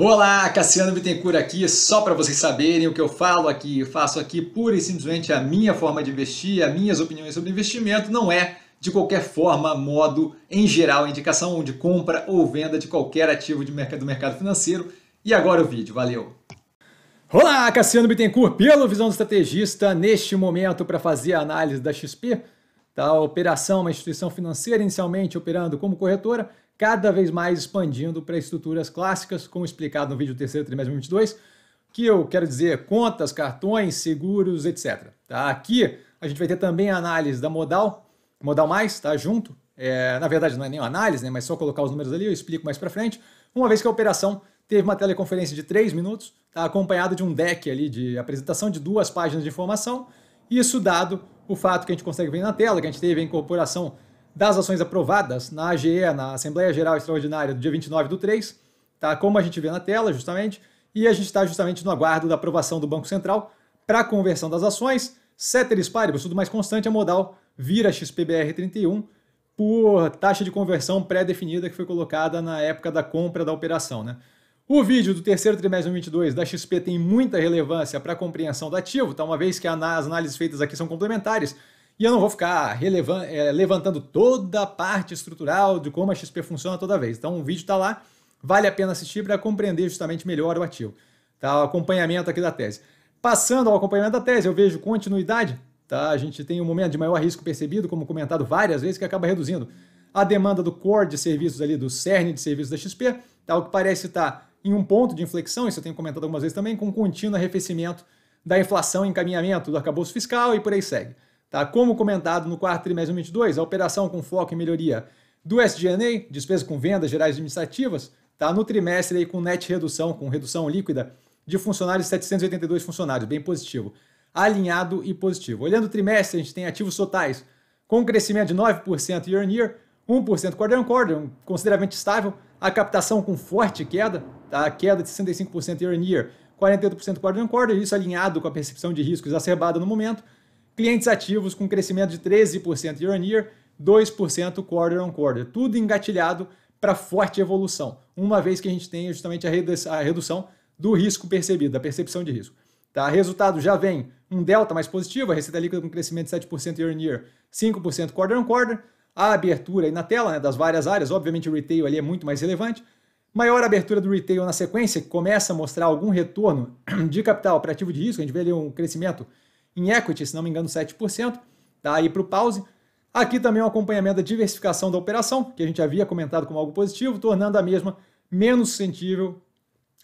Olá, Cassiano Bittencourt aqui, só para vocês saberem o que eu falo aqui, eu faço aqui pura e simplesmente a minha forma de investir, as minhas opiniões sobre investimento, não é de qualquer forma, modo, em geral, indicação de compra ou venda de qualquer ativo de mercado, do mercado financeiro. E agora o vídeo, valeu! Olá, Cassiano Bittencourt, pelo Visão do Estrategista, neste momento para fazer a análise da XP, da operação, uma instituição financeira inicialmente operando como corretora, cada vez mais expandindo para estruturas clássicas, como explicado no vídeo terceiro trimestre de 2022, que eu quero dizer contas, cartões, seguros, etc. Tá? Aqui a gente vai ter também a análise da modal, modal mais, tá junto. É, na verdade não é nem análise, né, mas só colocar os números ali, eu explico mais para frente. Uma vez que a operação teve uma teleconferência de 3 minutos, tá acompanhada de um deck ali de apresentação de duas páginas de informação. Isso dado o fato que a gente consegue ver na tela, que a gente teve a incorporação das ações aprovadas na AGE, na Assembleia Geral Extraordinária do dia 29 do 3, tá? como a gente vê na tela, justamente, e a gente está justamente no aguardo da aprovação do Banco Central para a conversão das ações. Ceteris paribus, tudo mais constante, a modal vira XPBR31 por taxa de conversão pré-definida que foi colocada na época da compra da operação. Né? O vídeo do terceiro trimestre de 2022 da XP tem muita relevância para a compreensão do ativo, tá? uma vez que as análises feitas aqui são complementares, e eu não vou ficar é, levantando toda a parte estrutural de como a XP funciona toda vez. Então o vídeo está lá, vale a pena assistir para compreender justamente melhor o ativo. Tá? O acompanhamento aqui da tese. Passando ao acompanhamento da tese, eu vejo continuidade. Tá? A gente tem um momento de maior risco percebido, como comentado várias vezes, que acaba reduzindo a demanda do core de serviços ali, do cerne de serviços da XP, tá? o que parece estar tá em um ponto de inflexão, isso eu tenho comentado algumas vezes também, com um contínuo arrefecimento da inflação, encaminhamento do arcabouço fiscal e por aí segue. Tá? Como comentado no quarto trimestre de 2022, a operação com foco em melhoria do SG&A, despesa com vendas gerais administrativas, tá? no trimestre aí, com net redução, com redução líquida de funcionários, 782 funcionários, bem positivo. Alinhado e positivo. Olhando o trimestre, a gente tem ativos totais com crescimento de 9% year on year, 1% quarter on quarter, consideravelmente estável. A captação com forte queda, tá? queda de 65% year on year, 48% quarter on quarter, isso alinhado com a percepção de risco exacerbada no momento clientes ativos com crescimento de 13% year on year, 2% quarter on quarter, tudo engatilhado para forte evolução, uma vez que a gente tem justamente a redução do risco percebido, da percepção de risco. Tá? Resultado já vem um delta mais positivo, a receita líquida com crescimento de 7% year on year, 5% quarter on quarter, a abertura aí na tela né, das várias áreas, obviamente o retail ali é muito mais relevante, maior abertura do retail na sequência, que começa a mostrar algum retorno de capital para ativo de risco, a gente vê ali um crescimento em equity, se não me engano, 7%. Tá aí para o pause. Aqui também um acompanhamento da diversificação da operação, que a gente havia comentado como algo positivo, tornando a mesma menos sensível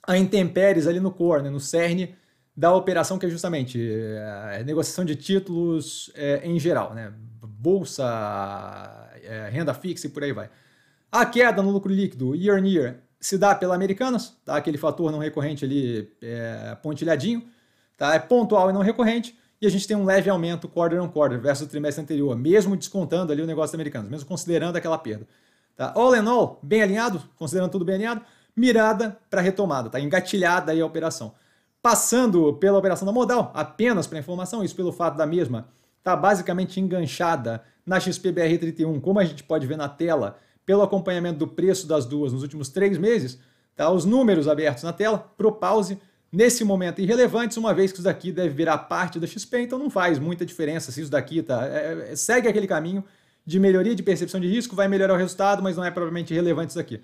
a intempéries ali no core, né, no cerne da operação, que é justamente eh, negociação de títulos é, em geral, né? Bolsa, é, renda fixa e por aí vai. A queda no lucro líquido year on year se dá pela Americanas, tá? aquele fator não recorrente ali é, pontilhadinho, tá? é pontual e não recorrente e a gente tem um leve aumento quarter on quarter versus o trimestre anterior, mesmo descontando ali o negócio americano, mesmo considerando aquela perda. Tá? All in all, bem alinhado, considerando tudo bem alinhado, mirada para retomada, tá engatilhada aí a operação. Passando pela operação da modal, apenas para informação, isso pelo fato da mesma tá basicamente enganchada na XPBR31, como a gente pode ver na tela, pelo acompanhamento do preço das duas nos últimos três meses, tá os números abertos na tela, pro pause, nesse momento irrelevantes, uma vez que isso daqui deve virar parte da XP, então não faz muita diferença se isso daqui tá, é, é, é, segue aquele caminho de melhoria de percepção de risco, vai melhorar o resultado, mas não é provavelmente relevante isso daqui.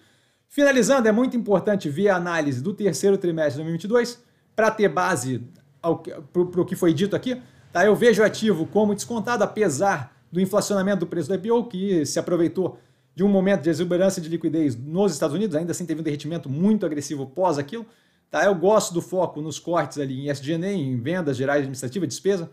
Finalizando, é muito importante ver a análise do terceiro trimestre de 2022 para ter base para o que foi dito aqui. Tá? Eu vejo o ativo como descontado, apesar do inflacionamento do preço do IPO, que se aproveitou de um momento de exuberância de liquidez nos Estados Unidos, ainda assim teve um derretimento muito agressivo pós aquilo. Tá? Eu gosto do foco nos cortes ali em SGN em vendas gerais administrativa, despesa,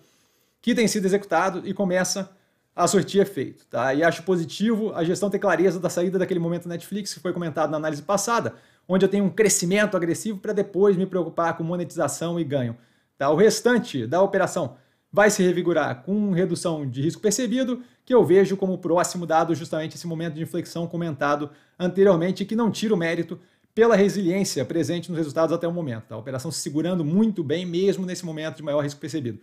que tem sido executado e começa a surtir efeito. Tá? E acho positivo a gestão ter clareza da saída daquele momento Netflix, que foi comentado na análise passada, onde eu tenho um crescimento agressivo para depois me preocupar com monetização e ganho. Tá? O restante da operação vai se revigorar com redução de risco percebido, que eu vejo como próximo dado justamente esse momento de inflexão comentado anteriormente, que não tira o mérito pela resiliência presente nos resultados até o momento. Tá? A operação se segurando muito bem, mesmo nesse momento de maior risco percebido.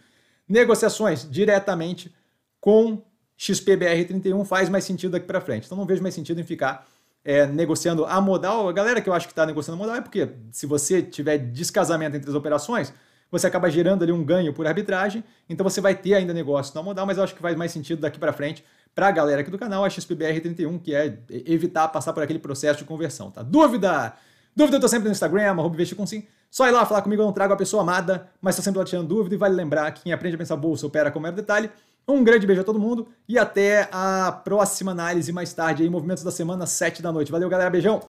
Negociações diretamente com XPBR31 faz mais sentido daqui para frente. Então não vejo mais sentido em ficar é, negociando a modal. A galera que eu acho que está negociando a modal é porque se você tiver descasamento entre as operações, você acaba gerando ali um ganho por arbitragem, então você vai ter ainda negócio na modal, mas eu acho que faz mais sentido daqui para frente para a galera aqui do canal, a XPBR31, que é evitar passar por aquele processo de conversão, tá? Dúvida? Dúvida eu tô sempre no Instagram, arroba investirconsim. Só ir lá falar comigo, eu não trago a pessoa amada, mas tô tá sempre lá tirando dúvida e vale lembrar que quem aprende a pensar bolsa opera com mero detalhe. Um grande beijo a todo mundo e até a próxima análise mais tarde aí, movimentos da semana, 7 da noite. Valeu, galera, beijão!